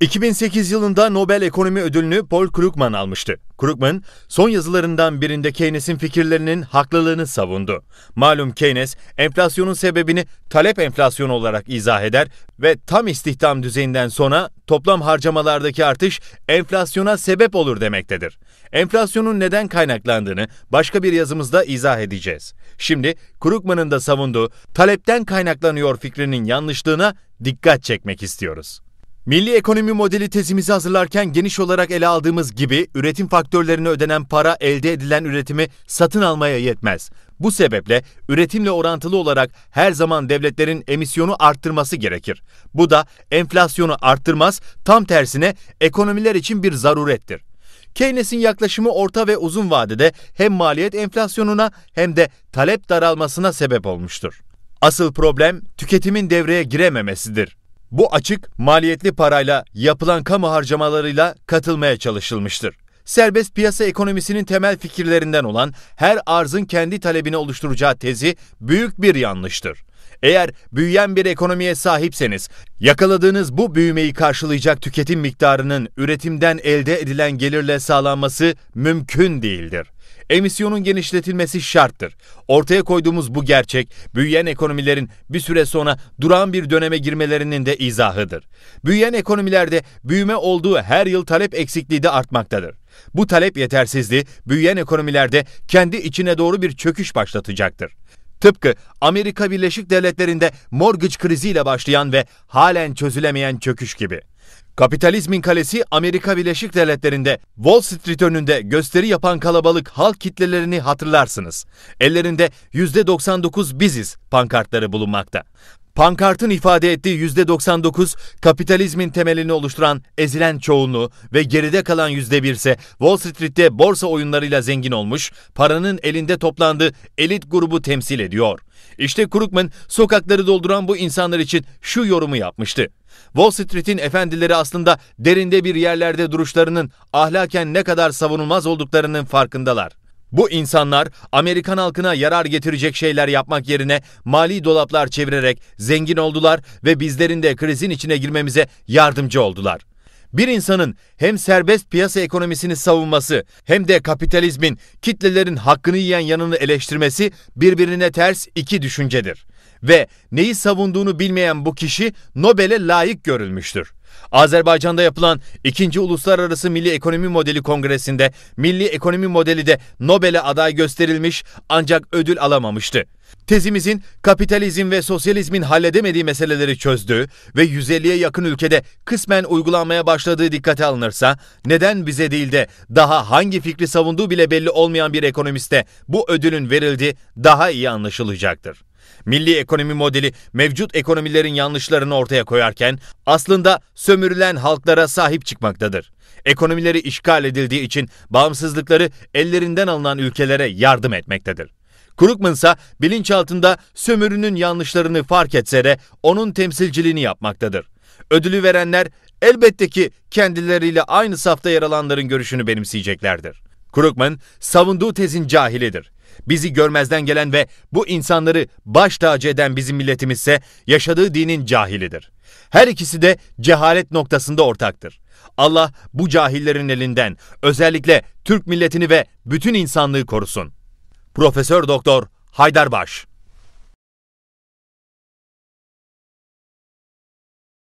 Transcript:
2008 yılında Nobel Ekonomi Ödülünü Paul Krugman almıştı. Krugman, son yazılarından birinde Keynes'in fikirlerinin haklılığını savundu. Malum Keynes, enflasyonun sebebini talep enflasyonu olarak izah eder ve tam istihdam düzeyinden sonra toplam harcamalardaki artış enflasyona sebep olur demektedir. Enflasyonun neden kaynaklandığını başka bir yazımızda izah edeceğiz. Şimdi Krugman'ın da savunduğu talepten kaynaklanıyor fikrinin yanlışlığına dikkat çekmek istiyoruz. Milli ekonomi modeli tezimizi hazırlarken geniş olarak ele aldığımız gibi üretim faktörlerine ödenen para elde edilen üretimi satın almaya yetmez. Bu sebeple üretimle orantılı olarak her zaman devletlerin emisyonu arttırması gerekir. Bu da enflasyonu arttırmaz, tam tersine ekonomiler için bir zarurettir. Keynes'in yaklaşımı orta ve uzun vadede hem maliyet enflasyonuna hem de talep daralmasına sebep olmuştur. Asıl problem tüketimin devreye girememesidir. Bu açık maliyetli parayla yapılan kamu harcamalarıyla katılmaya çalışılmıştır. Serbest piyasa ekonomisinin temel fikirlerinden olan her arzın kendi talebini oluşturacağı tezi büyük bir yanlıştır. Eğer büyüyen bir ekonomiye sahipseniz, yakaladığınız bu büyümeyi karşılayacak tüketim miktarının üretimden elde edilen gelirle sağlanması mümkün değildir emisyonun genişletilmesi şarttır. Ortaya koyduğumuz bu gerçek, büyüyen ekonomilerin bir süre sonra duran bir döneme girmelerinin de izahıdır. Büyüyen ekonomilerde büyüme olduğu her yıl talep eksikliği de artmaktadır. Bu talep yetersizliği büyüyen ekonomilerde kendi içine doğru bir çöküş başlatacaktır. Tıpkı Amerika Birleşik Devletleri'nde mortgage kriziyle başlayan ve halen çözülemeyen çöküş gibi. Kapitalizmin kalesi Amerika Birleşik Devletleri'nde Wall Street önünde gösteri yapan kalabalık halk kitlelerini hatırlarsınız. Ellerinde %99 biziz pankartları bulunmakta. Pankartın ifade ettiği %99 kapitalizmin temelini oluşturan ezilen çoğunluğu ve geride kalan %1 ise Wall Street'te borsa oyunlarıyla zengin olmuş, paranın elinde toplandığı elit grubu temsil ediyor. İşte Krugman sokakları dolduran bu insanlar için şu yorumu yapmıştı. Wall Street'in efendileri aslında derinde bir yerlerde duruşlarının ahlaken ne kadar savunulmaz olduklarının farkındalar. Bu insanlar Amerikan halkına yarar getirecek şeyler yapmak yerine mali dolaplar çevirerek zengin oldular ve bizlerin de krizin içine girmemize yardımcı oldular. Bir insanın hem serbest piyasa ekonomisini savunması hem de kapitalizmin kitlelerin hakkını yiyen yanını eleştirmesi birbirine ters iki düşüncedir ve neyi savunduğunu bilmeyen bu kişi Nobel'e layık görülmüştür. Azerbaycan'da yapılan 2. Uluslararası Milli Ekonomi Modeli Kongresi'nde Milli Ekonomi Modeli de Nobel'e aday gösterilmiş ancak ödül alamamıştı. Tezimizin kapitalizm ve sosyalizmin halledemediği meseleleri çözdüğü ve 150'ye yakın ülkede kısmen uygulanmaya başladığı dikkate alınırsa neden bize değil de daha hangi fikri savunduğu bile belli olmayan bir ekonomiste bu ödülün verildiği daha iyi anlaşılacaktır. Milli ekonomi modeli mevcut ekonomilerin yanlışlarını ortaya koyarken aslında sömürülen halklara sahip çıkmaktadır. Ekonomileri işgal edildiği için bağımsızlıkları ellerinden alınan ülkelere yardım etmektedir. Krugman ise bilinçaltında sömürünün yanlışlarını fark etse de onun temsilciliğini yapmaktadır. Ödülü verenler elbette ki kendileriyle aynı safta yer alanların görüşünü benimseyeceklerdir. Krugman savunduğu tezin cahilidir. Bizi görmezden gelen ve bu insanları baş tacı eden bizim milletimizse yaşadığı dinin cahilidir. Her ikisi de cehalet noktasında ortaktır. Allah bu cahillerin elinden özellikle Türk milletini ve bütün insanlığı korusun. Profesör Doktor Haydarbaş